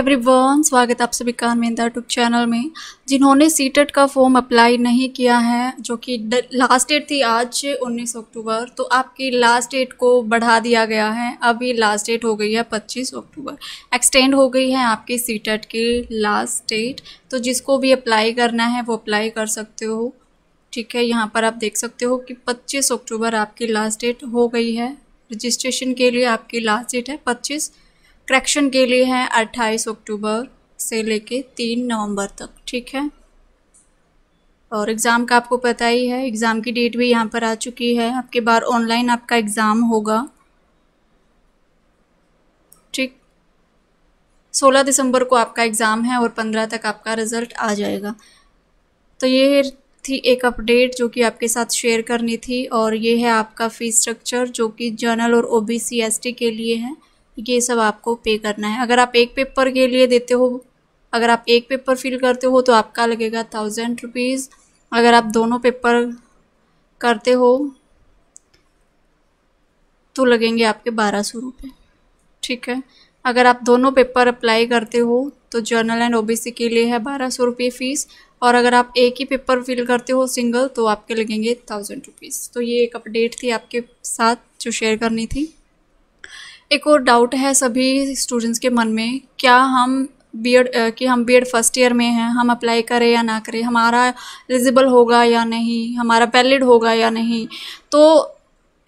everyone स्वागत आप सभी का मेहंदा टूब चैनल में जिन्होंने सीटेट e का फॉर्म अप्लाई नहीं किया है जो कि लास्ट डेट थी आज 19 अक्टूबर तो आपकी लास्ट डेट को बढ़ा दिया गया है अभी लास्ट डेट हो गई है 25 अक्टूबर एक्सटेंड हो गई है आपकी सीटेट e की लास्ट डेट तो जिसको भी अप्लाई करना है वो अप्लाई कर सकते हो ठीक है यहाँ पर आप देख सकते हो कि पच्चीस अक्टूबर आपकी लास्ट डेट हो गई है रजिस्ट्रेशन के लिए आपकी लास्ट डेट है पच्चीस करेक्शन के लिए हैं अट्ठाईस अक्टूबर से लेके तीन नवंबर तक ठीक है और एग्ज़ाम का आपको पता ही है एग्ज़ाम की डेट भी यहाँ पर आ चुकी है आपके बार ऑनलाइन आपका एग्ज़ाम होगा ठीक 16 दिसंबर को आपका एग्ज़ाम है और 15 तक आपका रिज़ल्ट आ जाएगा तो ये थी एक अपडेट जो कि आपके साथ शेयर करनी थी और ये है आपका फ़ीस स्ट्रक्चर जो कि जनरल और ओ बी के लिए है ये सब आपको पे करना है अगर आप एक पेपर के लिए देते हो अगर आप एक पेपर फिल करते हो तो आपका लगेगा थाउजेंड रुपीज़ अगर आप दोनों पेपर करते हो तो लगेंगे आपके बारह सौ रुपये ठीक है अगर आप दोनों पेपर अप्लाई करते हो तो जर्नल एंड ओबीसी के लिए है बारह सौ रुपये फ़ीस और अगर आप एक ही पेपर फिल करते हो सिंगल तो आपके लगेंगे थाउजेंड रुपीज़ तो ये एक अपडेट थी आपके साथ जो शेयर करनी थी एक और डाउट है सभी स्टूडेंट्स के मन में क्या हम बी एड कि हम बी एड फर्स्ट ईयर में हैं हम अप्लाई करें या ना करें हमारा एलिजिबल होगा या नहीं हमारा वैलिड होगा या नहीं तो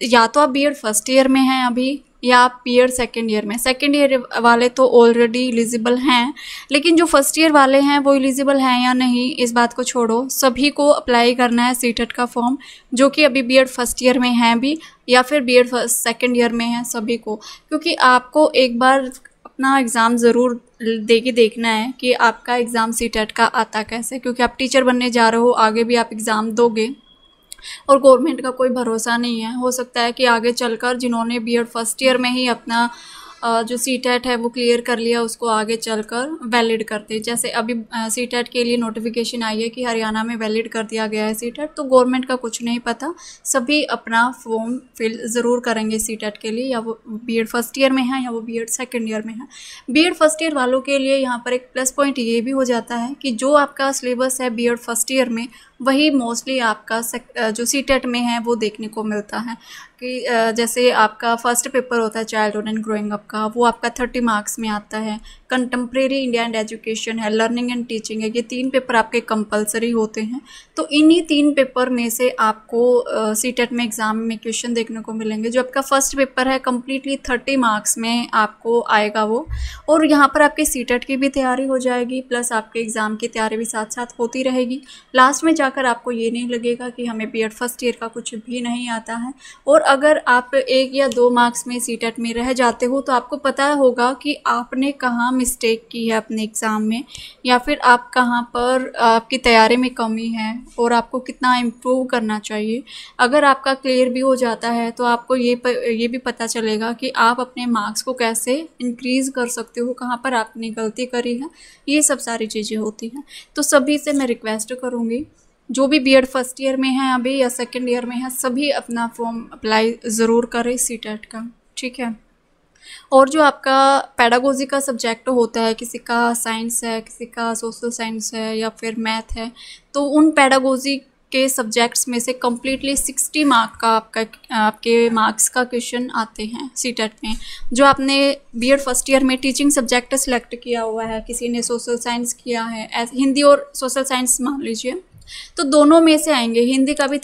या तो आप बी फर्स्ट ईयर में हैं अभी या आप बी एड सेकेंड ईयर में सेकेंड ईयर वाले तो ऑलरेडी एलिजिबल हैं लेकिन जो फर्स्ट ईयर वाले हैं वो एलिजिबल हैं या नहीं इस बात को छोड़ो सभी को अप्लाई करना है सी का फॉर्म जो कि अभी बी फर्स्ट ईयर में हैं भी या फिर बी एड सेकेंड ईयर में हैं सभी को क्योंकि आपको एक बार अपना एग्ज़ाम ज़रूर दे के देखना है कि आपका एग्ज़ाम सी का आता कैसे क्योंकि आप टीचर बनने जा रहे हो आगे भी आप एग्ज़ाम दोगे और गवर्नमेंट का कोई भरोसा नहीं है हो सकता है कि आगे चलकर जिन्होंने बी फर्स्ट ईयर में ही अपना जो सी टेट e है वो क्लियर कर लिया उसको आगे चलकर वैलिड कर दे जैसे अभी सी टेट e के लिए नोटिफिकेशन आई है कि हरियाणा में वैलिड कर दिया गया है सी टेट e तो गवर्नमेंट का कुछ नहीं पता सभी अपना फॉर्म फिल ज़रूर करेंगे सी टेट के लिए या वो बी एड फर्स्ट ईयर में है या वो बी एड सेकेंड ईयर में है बी एड फर्स्ट ईयर वालों के लिए यहाँ पर एक प्लस पॉइंट ये भी हो जाता है कि जो आपका सिलेबस है बी एड फर्स्ट ईयर में वही मोस्टली आपका जो सी टेट में है वो देखने को मिलता है कि जैसे आपका फर्स्ट पेपर होता है चाइल्डहुड एंड ग्रोइंग अप का वो आपका थर्टी मार्क्स में आता है कंटेम्प्रेरी इंडिया एंड एजुकेशन है लर्निंग एंड टीचिंग है ये तीन पेपर आपके कंपलसरी होते हैं तो इन्हीं तीन पेपर में से आपको सी टेट e में एग्ज़ाम में क्वेश्चन देखने को मिलेंगे जो आपका फर्स्ट पेपर है कम्प्लीटली थर्टी मार्क्स में आपको आएगा वो और यहाँ पर आपके सी टेट e की भी तैयारी हो जाएगी प्लस आपके एग्ज़ाम की तैयारी भी साथ साथ होती रहेगी लास्ट में जा जाकर आपको ये नहीं लगेगा कि हमें बी फर्स्ट ईयर का कुछ भी नहीं आता है और अगर आप एक या दो मार्क्स में सी में रह जाते हो तो आपको पता होगा कि आपने कहाँ मिस्टेक की है अपने एग्ज़ाम में या फिर आप कहाँ पर आपकी तैयारी में कमी है और आपको कितना इम्प्रूव करना चाहिए अगर आपका क्लियर भी हो जाता है तो आपको ये प, ये भी पता चलेगा कि आप अपने मार्क्स को कैसे इंक्रीज़ कर सकते हो कहाँ पर आपने गलती करी है ये सब सारी चीज़ें होती हैं तो सभी से मैं रिक्वेस्ट करूँगी जो भी बी फर्स्ट ईयर में है अभी या सेकेंड ईयर में है सभी अपना फॉर्म अप्लाई ज़रूर करें सी e का ठीक है और जो आपका पैडागोजी का सब्जेक्ट होता है किसी का साइंस है किसी का सोशल साइंस है या फिर मैथ है तो उन पैडागोजी के सब्जेक्ट्स में से कम्प्लीटली सिक्सटी मार्क का आपका आपके मार्क्स का क्वेश्चन आते हैं सी टेट e में जो आपने बी एड फर्स्ट ईयर में टीचिंग सब्जेक्ट सेलेक्ट किया हुआ है किसी ने सोशल साइंस किया है हिंदी और सोशल साइंस मान लीजिए तो दोनों में से आएंगे हिंदी का भी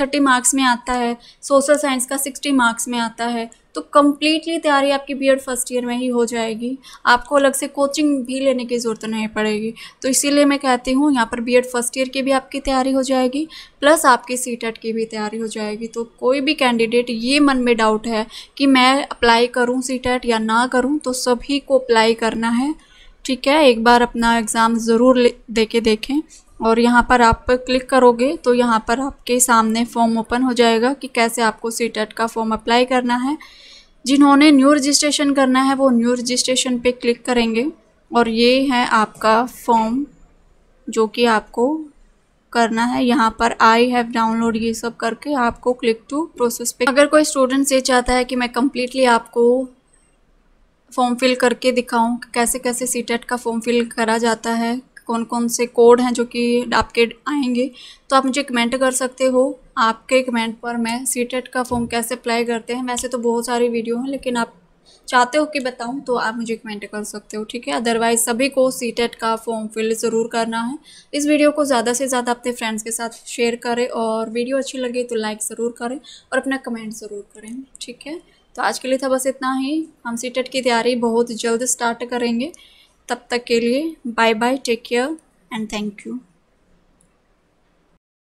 थर्टी मार्क्स में आता है सोशल साइंस का सिक्सटी मार्क्स में आता है तो कम्प्लीटली तैयारी आपकी बी फर्स्ट ईयर में ही हो जाएगी आपको अलग से कोचिंग भी लेने की ज़रूरत नहीं पड़ेगी तो इसीलिए मैं कहती हूँ यहाँ पर बी फर्स्ट ईयर की भी आपकी तैयारी हो जाएगी प्लस आपकी सी की भी तैयारी हो जाएगी तो कोई भी कैंडिडेट ये मन में डाउट है कि मैं अप्लाई करूँ सी या ना करूँ तो सभी को अप्लाई करना है ठीक है एक बार अपना एग्ज़ाम ज़रूर दे के देखें और यहाँ पर आप क्लिक करोगे तो यहाँ पर आपके सामने फॉर्म ओपन हो जाएगा कि कैसे आपको सी e का फॉर्म अप्लाई करना है जिन्होंने न्यू रजिस्ट्रेशन करना है वो न्यू रजिस्ट्रेशन पे क्लिक करेंगे और ये है आपका फॉर्म जो कि आपको करना है यहाँ पर आई हैव डाउनलोड ये सब करके आपको क्लिक टू प्रोसेस पे अगर कोई स्टूडेंट्स ये चाहता है कि मैं कम्प्लीटली आपको फॉर्म फिल करके दिखाऊँ कैसे कैसे सी e का फॉर्म फिल करा जाता है कौन कौन से कोड हैं जो कि आपके आएंगे तो आप मुझे कमेंट कर सकते हो आपके कमेंट पर मैं सी e का फॉर्म कैसे अप्लाई करते हैं वैसे तो बहुत सारी वीडियो हैं लेकिन आप चाहते हो कि बताऊं तो आप मुझे कमेंट कर सकते हो ठीक है अदरवाइज सभी को सी e का फॉर्म फिल ज़रूर करना है इस वीडियो को ज़्यादा से ज़्यादा अपने फ्रेंड्स के साथ शेयर करें और वीडियो अच्छी लगे तो लाइक ज़रूर करें और अपना कमेंट ज़रूर करें ठीक है तो आज के लिए था बस इतना ही हम सी टेट e की तैयारी बहुत जल्द स्टार्ट करेंगे तब तक के लिए bye bye take care and thank you